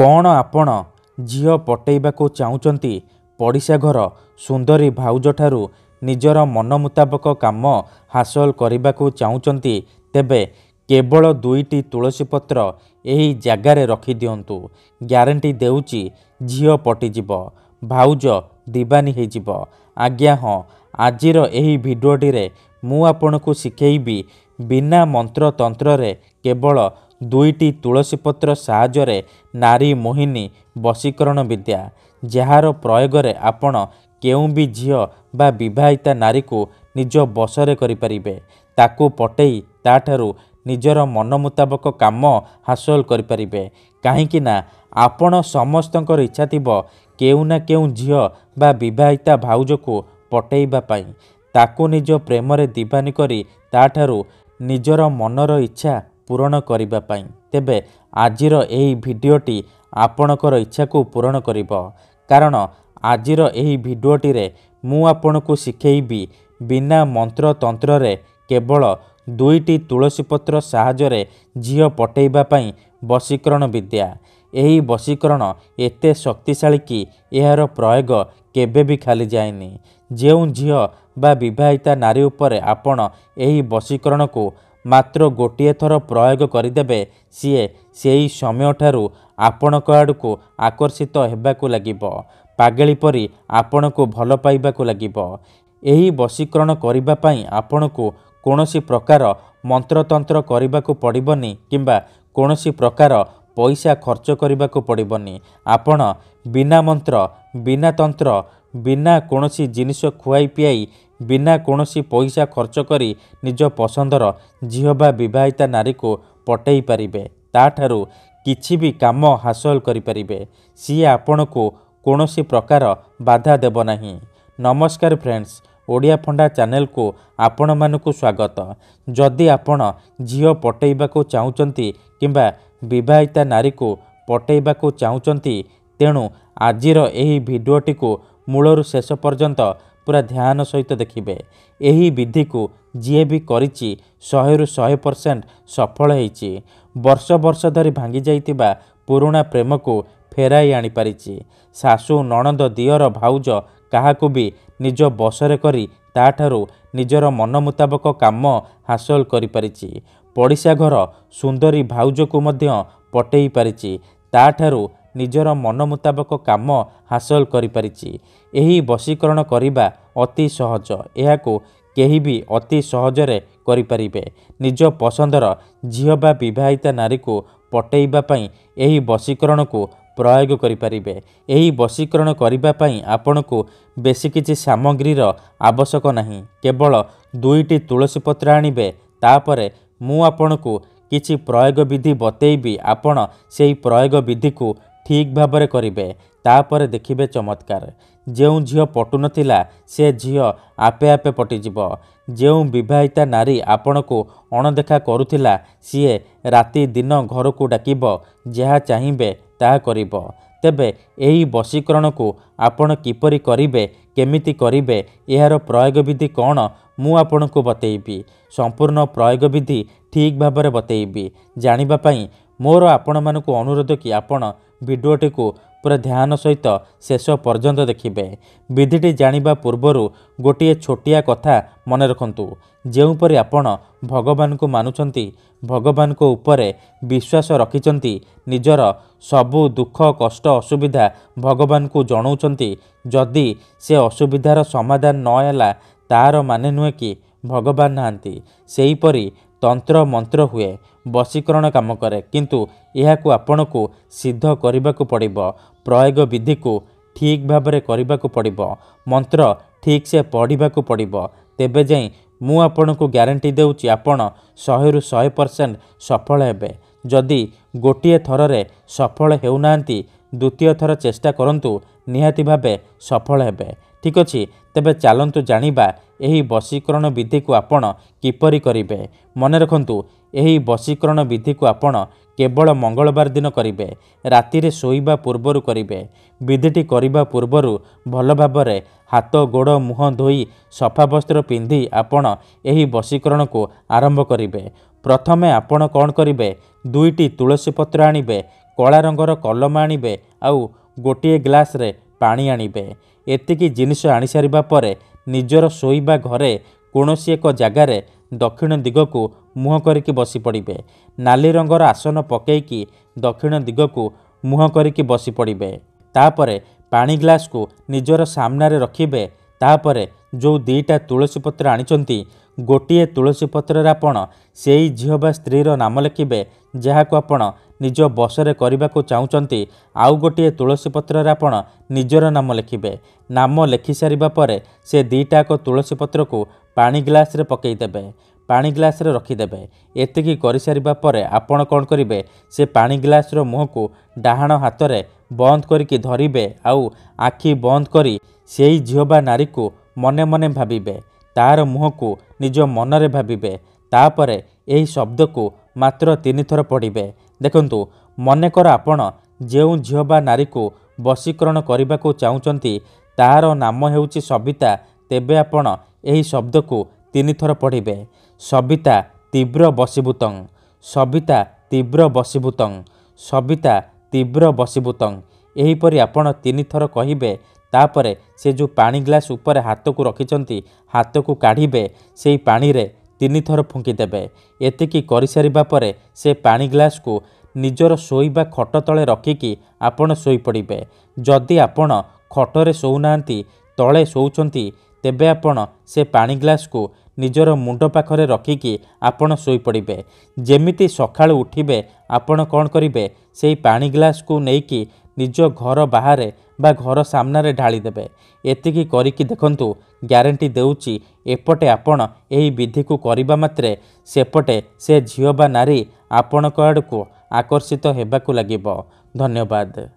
କ'ଣ ଆପଣ ଝିଅ ପଠେଇବାକୁ ଚାହୁଁଛନ୍ତି ପଡ଼ିଶା ଘର ସୁନ୍ଦରୀ ଭାଉଜଠାରୁ ନିଜର ମନ ମୁତାବକ କାମ ହାସଲ କରିବାକୁ ଚାହୁଁଛନ୍ତି ତେବେ କେବଳ ଦୁଇଟି ତୁଳସୀ ପତ୍ର ଏହି ଜାଗାରେ ରଖିଦିଅନ୍ତୁ ଗ୍ୟାରେଣ୍ଟି ଦେଉଛି ଝିଅ ପଟିଯିବ ଭାଉଜ ଦିବାନୀ ହୋଇଯିବ ଆଜ୍ଞା ହଁ ଆଜିର ଏହି ଭିଡ଼ିଓଟିରେ ମୁଁ ଆପଣଙ୍କୁ ଶିଖେଇବି ବିନା ମନ୍ତ୍ରତନ୍ତ୍ରରେ କେବଳ ଦୁଇଟି ତୁଳସୀ ପତ୍ର ସାହାଯ୍ୟରେ ନାରୀ ମୋହିନୀ ବଶୀକରଣ ବିଦ୍ୟା ଯାହାର ପ୍ରୟୋଗରେ ଆପଣ କେଉଁ ବି ଝିଅ ବା ବିବାହିତା ନାରୀକୁ ନିଜ ବଶରେ କରିପାରିବେ ତାକୁ ପଟେଇ ତାଠାରୁ ନିଜର ମନ ମୁତାବକ କାମ ହାସଲ କରିପାରିବେ କାହିଁକିନା ଆପଣ ସମସ୍ତଙ୍କର ଇଚ୍ଛା ଥିବ କେଉଁ ନା କେଉଁ ଝିଅ ବା ବିବାହିତା ଭାଉଜକୁ ପଟେଇବା ପାଇଁ ତାକୁ ନିଜ ପ୍ରେମରେ ଦିବାନୀ କରି ତାଠାରୁ ନିଜର ମନର ଇଚ୍ଛା ପୂରଣ କରିବା ପାଇଁ ତେବେ ଆଜିର ଏହି ଭିଡ଼ିଓଟି ଆପଣଙ୍କର ଇଚ୍ଛାକୁ ପୂରଣ କରିବ କାରଣ ଆଜିର ଏହି ଭିଡ଼ିଓଟିରେ ମୁଁ ଆପଣଙ୍କୁ ଶିଖେଇବି ବିନା ମନ୍ତ୍ରତନ୍ତ୍ରରେ କେବଳ ଦୁଇଟି ତୁଳସୀ ପତ୍ର ସାହାଯ୍ୟରେ ଝିଅ ପଠେଇବା ପାଇଁ ବଶୀକରଣ ବିଦ୍ୟା ଏହି ବଶୀକରଣ ଏତେ ଶକ୍ତିଶାଳୀ କି ଏହାର ପ୍ରୟୋଗ କେବେ ବି ଖାଲି ଯାଏନି ଯେଉଁ ଝିଅ ବା ବିବାହିତା ନାରୀ ଉପରେ ଆପଣ ଏହି ବଶୀକରଣକୁ ମାତ୍ର ଗୋଟିଏ ଥର ପ୍ରୟୋଗ କରିଦେବେ ସିଏ ସେହି ସମୟଠାରୁ ଆପଣଙ୍କ ଆଡ଼କୁ ଆକର୍ଷିତ ହେବାକୁ ଲାଗିବ ପାଗେଳି ପରି ଆପଣଙ୍କୁ ଭଲ ପାଇବାକୁ ଲାଗିବ ଏହି ବଶୀକରଣ କରିବା ପାଇଁ ଆପଣଙ୍କୁ କୌଣସି ପ୍ରକାର ମନ୍ତ୍ରତନ୍ତ୍ର କରିବାକୁ ପଡ଼ିବନି କିମ୍ବା କୌଣସି ପ୍ରକାର ପଇସା ଖର୍ଚ୍ଚ କରିବାକୁ ପଡ଼ିବନି ଆପଣ ବିନା ମନ୍ତ୍ର ବିନା ତନ୍ତ୍ର ବିନା କୌଣସି ଜିନିଷ ଖୁଆଇ ପିଆଇ ବିନା କୌଣସି ପଇସା ଖର୍ଚ୍ଚ କରି ନିଜ ପସନ୍ଦର ଝିଅ ବା ବିବାହିତା ନାରୀକୁ ପଠେଇ ପାରିବେ ତାଠାରୁ କିଛି ବି କାମ ହାସଲ କରିପାରିବେ ସିଏ ଆପଣଙ୍କୁ କୌଣସି ପ୍ରକାର ବାଧା ଦେବ ନାହିଁ ନମସ୍କାର ଫ୍ରେଣ୍ଡସ୍ ଓଡ଼ିଆ ଫଣ୍ଡା ଚ୍ୟାନେଲକୁ ଆପଣମାନଙ୍କୁ ସ୍ୱାଗତ ଯଦି ଆପଣ ଝିଅ ପଠେଇବାକୁ ଚାହୁଁଛନ୍ତି କିମ୍ବା ବିବାହିତା ନାରୀକୁ ପଠେଇବାକୁ ଚାହୁଁଛନ୍ତି ତେଣୁ ଆଜିର ଏହି ଭିଡ଼ିଓଟିକୁ ମୂଳରୁ ଶେଷ ପର୍ଯ୍ୟନ୍ତ ପୁରା ଧ୍ୟାନ ସହିତ ଦେଖିବେ ଏହି ବିଧିକୁ ଯିଏ ବି କରିଛି ଶହେରୁ ଶହେ ପରସେଣ୍ଟ ସଫଳ ହୋଇଛି ବର୍ଷ ବର୍ଷ ଧରି ଭାଙ୍ଗି ଯାଇଥିବା ପୁରୁଣା ପ୍ରେମକୁ ଫେରାଇ ଆଣିପାରିଛି ଶାଶୁ ନଣନ୍ଦ ଦିଅର ଭାଉଜ କାହାକୁ ବି ନିଜ ବସରେ କରି ତା'ଠାରୁ ନିଜର ମନ ମୁତାବକ କାମ ହାସଲ କରିପାରିଛି ପଡ଼ିଶା ଘର ସୁନ୍ଦରୀ ଭାଉଜକୁ ମଧ୍ୟ ପଟେଇ ପାରିଛି ତା'ଠାରୁ ନିଜର ମନ ମୁତାବକ କାମ ହାସଲ କରିପାରିଛି ଏହି ବଶୀକରଣ କରିବା ଅତି ସହଜ ଏହାକୁ କେହି ବି ଅତି ସହଜରେ କରିପାରିବେ ନିଜ ପସନ୍ଦର ଝିଅ ବା ବିବାହିତା ନାରୀକୁ ପଟେଇବା ପାଇଁ ଏହି ବଶୀକରଣକୁ ପ୍ରୟୋଗ କରିପାରିବେ ଏହି ବଶୀକରଣ କରିବା ପାଇଁ ଆପଣଙ୍କୁ ବେଶୀ କିଛି ସାମଗ୍ରୀର ଆବଶ୍ୟକ ନାହିଁ କେବଳ ଦୁଇଟି ତୁଳସୀ ପତ୍ର ଆଣିବେ ତାପରେ ମୁଁ ଆପଣଙ୍କୁ କିଛି ପ୍ରୟୋଗ ବିଧି ବତେଇବି ଆପଣ ସେହି ପ୍ରୟୋଗ ବିଧିକୁ ଠିକ୍ ଭାବରେ କରିବେ ତାପରେ ଦେଖିବେ ଚମତ୍କାର ଯେଉଁ ଝିଅ ପଟୁନଥିଲା ସେ ଝିଅ ଆପେ ଆପେ ପଟିଯିବ ଯେଉଁ ବିବାହିତା ନାରୀ ଆପଣଙ୍କୁ ଅଣଦେଖା କରୁଥିଲା ସିଏ ରାତି ଦିନ ଘରକୁ ଡାକିବ ଯାହା ଚାହିଁବେ ତାହା କରିବ ତେବେ ଏହି ବଶୀକରଣକୁ ଆପଣ କିପରି କରିବେ କେମିତି କରିବେ ଏହାର ପ୍ରୟୋଗବିଧି କ'ଣ ମୁଁ ଆପଣଙ୍କୁ ବତେଇବି ସମ୍ପୂର୍ଣ୍ଣ ପ୍ରୟୋଗବିଧି ଠିକ୍ ଭାବରେ ବତେଇବି ଜାଣିବା ପାଇଁ ମୋର ଆପଣମାନଙ୍କୁ ଅନୁରୋଧ କି ଆପଣ ଭିଡ଼ିଓଟିକୁ ପୁରା ଧ୍ୟାନ ସହିତ ଶେଷ ପର୍ଯ୍ୟନ୍ତ ଦେଖିବେ ବିଧିଟି ଜାଣିବା ପୂର୍ବରୁ ଗୋଟିଏ ଛୋଟିଆ କଥା ମନେ ରଖନ୍ତୁ ଯେଉଁପରି ଆପଣ ଭଗବାନଙ୍କୁ ମାନୁଛନ୍ତି ଭଗବାନଙ୍କ ଉପରେ ବିଶ୍ୱାସ ରଖିଛନ୍ତି ନିଜର ସବୁ ଦୁଃଖ କଷ୍ଟ ଅସୁବିଧା ଭଗବାନଙ୍କୁ ଜଣାଉଛନ୍ତି ଯଦି ସେ ଅସୁବିଧାର ସମାଧାନ ନହେଲା ତାହାର ମାନେ ନୁହେଁ କି ଭଗବାନ ନାହାନ୍ତି ସେହିପରି ତନ୍ତ୍ର ମନ୍ତ୍ର ହୁଏ ବଶୀକରଣ କାମ କରେ କିନ୍ତୁ ଏହାକୁ ଆପଣଙ୍କୁ ସିଦ୍ଧ କରିବାକୁ ପଡ଼ିବ ପ୍ରୟୋଗ ବିଧିକୁ ଠିକ୍ ଭାବରେ କରିବାକୁ ପଡ଼ିବ ମନ୍ତ୍ର ଠିକ୍ ସେ ପଢ଼ିବାକୁ ପଡ଼ିବ ତେବେ ଯାଇ ମୁଁ ଆପଣଙ୍କୁ ଗ୍ୟାରେଣ୍ଟି ଦେଉଛି ଆପଣ ଶହେରୁ ଶହେ ପରସେଣ୍ଟ ସଫଳ ହେବେ ଯଦି ଗୋଟିଏ ଥରରେ ସଫଳ ହେଉନାହାନ୍ତି ଦ୍ୱିତୀୟ ଥର ଚେଷ୍ଟା କରନ୍ତୁ ନିହାତି ଭାବେ ସଫଳ ହେବେ ଠିକ୍ ଅଛି ତେବେ ଚାଲନ୍ତୁ ଜାଣିବା ଏହି ବଶୀକରଣ ବିଧିକୁ ଆପଣ କିପରି କରିବେ ମନେ ରଖନ୍ତୁ ଏହି ବଶୀକରଣ ବିଧିକୁ ଆପଣ କେବଳ ମଙ୍ଗଳବାର ଦିନ କରିବେ ରାତିରେ ଶୋଇବା ପୂର୍ବରୁ କରିବେ ବିଧିଟି କରିବା ପୂର୍ବରୁ ଭଲ ଭାବରେ ହାତ ଗୋଡ଼ ମୁହଁ ଧୋଇ ସଫା ବସ୍ତ୍ର ପିନ୍ଧି ଆପଣ ଏହି ବଶୀକରଣକୁ ଆରମ୍ଭ କରିବେ ପ୍ରଥମେ ଆପଣ କ'ଣ କରିବେ ଦୁଇଟି ତୁଳସୀ ପତ୍ର ଆଣିବେ କଳା ରଙ୍ଗର କଲମ ଆଣିବେ ଆଉ ଗୋଟିଏ ଗ୍ଲାସ୍ରେ ପାଣି ଆଣିବେ ଏତିକି ଜିନିଷ ଆଣିସାରିବା ପରେ ନିଜର ଶୋଇବା ଘରେ କୌଣସି ଏକ ଜାଗାରେ ଦକ୍ଷିଣ ଦିଗକୁ ମୁହଁ କରିକି ବସିପଡ଼ିବେ ନାଲି ରଙ୍ଗର ଆସନ ପକାଇକି ଦକ୍ଷିଣ ଦିଗକୁ ମୁହଁ କରିକି ବସିପଡ଼ିବେ ତାପରେ ପାଣି ଗ୍ଲାସ୍କୁ ନିଜର ସାମ୍ନାରେ ରଖିବେ ତାପରେ ଯେଉଁ ଦୁଇଟା ତୁଳସୀ ପତ୍ର ଆଣିଛନ୍ତି ଗୋଟିଏ ତୁଳସୀ ପତ୍ରରେ ଆପଣ ସେଇ ଝିଅ ବା ସ୍ତ୍ରୀର ନାମ ଲେଖିବେ ଯାହାକୁ ଆପଣ ନିଜ ବସରେ କରିବାକୁ ଚାହୁଁଛନ୍ତି ଆଉ ଗୋଟିଏ ତୁଳସୀ ପତ୍ରରେ ଆପଣ ନିଜର ନାମ ଲେଖିବେ ନାମ ଲେଖିସାରିବା ପରେ ସେ ଦୁଇଟାକ ତୁଳସୀ ପତ୍ରକୁ ପାଣି ଗ୍ଲାସରେ ପକାଇଦେବେ ପାଣି ଗ୍ଲାସରେ ରଖିଦେବେ ଏତିକି କରିସାରିବା ପରେ ଆପଣ କ'ଣ କରିବେ ସେ ପାଣି ଗ୍ଲାସର ମୁହଁକୁ ଡାହାଣ ହାତରେ ବନ୍ଦ କରିକି ଧରିବେ ଆଉ ଆଖି ବନ୍ଦ କରି ସେଇ ଝିଅ ବା ନାରୀକୁ ମନେ ମନେ ଭାବିବେ ତାର ମୁହଁକୁ ନିଜ ମନରେ ଭାବିବେ ତାପରେ ଏହି ଶବ୍ଦକୁ ମାତ୍ର ତିନିଥର ପଢ଼ିବେ ଦେଖନ୍ତୁ ମନେକର ଆପଣ ଯେଉଁ ଝିଅ ବା ନାରୀକୁ ବଶୀକରଣ କରିବାକୁ ଚାହୁଁଛନ୍ତି ତାହାର ନାମ ହେଉଛି ସବିତା ତେବେ ଆପଣ ଏହି ଶବ୍ଦକୁ ତିନିଥର ପଢ଼ିବେ ସବିତା ତୀବ୍ର ବଶୀଭୂତଂ ସବିତା ତୀବ୍ର ବଶୀଭୂତଂ ସବିତା ତୀବ୍ର ବଶୀଭୂତଂ ଏହିପରି ଆପଣ ତିନିଥର କହିବେ ତାପରେ ସେ ଯେଉଁ ପାଣି ଗ୍ଲାସ୍ ଉପରେ ହାତକୁ ରଖିଛନ୍ତି ହାତକୁ କାଢ଼ିବେ ସେହି ପାଣିରେ ତିନିଥର ଫୁଙ୍କିଦେବେ ଏତିକି କରିସାରିବା ପରେ ସେ ପାଣି ଗ୍ଲାସ୍କୁ ନିଜର ଶୋଇବା ଖଟ ତଳେ ରଖିକି ଆପଣ ଶୋଇପଡ଼ିବେ ଯଦି ଆପଣ ଖଟରେ ଶୋଉନାହାନ୍ତି ତଳେ ଶୋଉଛନ୍ତି ତେବେ ଆପଣ ସେ ପାଣି ଗ୍ଲାସ୍କୁ ନିଜର ମୁଣ୍ଡ ପାଖରେ ରଖିକି ଆପଣ ଶୋଇପଡ଼ିବେ ଯେମିତି ସକାଳୁ ଉଠିବେ ଆପଣ କ'ଣ କରିବେ ସେଇ ପାଣି ଗ୍ଲାସ୍କୁ ନେଇକି ନିଜ ଘର ବାହାରେ ବା ଘର ସାମ୍ନାରେ ଢାଳିଦେବେ ଏତିକି କରିକି ଦେଖନ୍ତୁ ଗ୍ୟାରେଣ୍ଟି ଦେଉଛି ଏପଟେ ଆପଣ ଏହି ବିଧିକୁ କରିବା ମାତ୍ରେ ସେପଟେ ସେ ଝିଅ ବା ନାରୀ ଆପଣଙ୍କ ଆଡ଼କୁ ଆକର୍ଷିତ ହେବାକୁ ଲାଗିବ ଧନ୍ୟବାଦ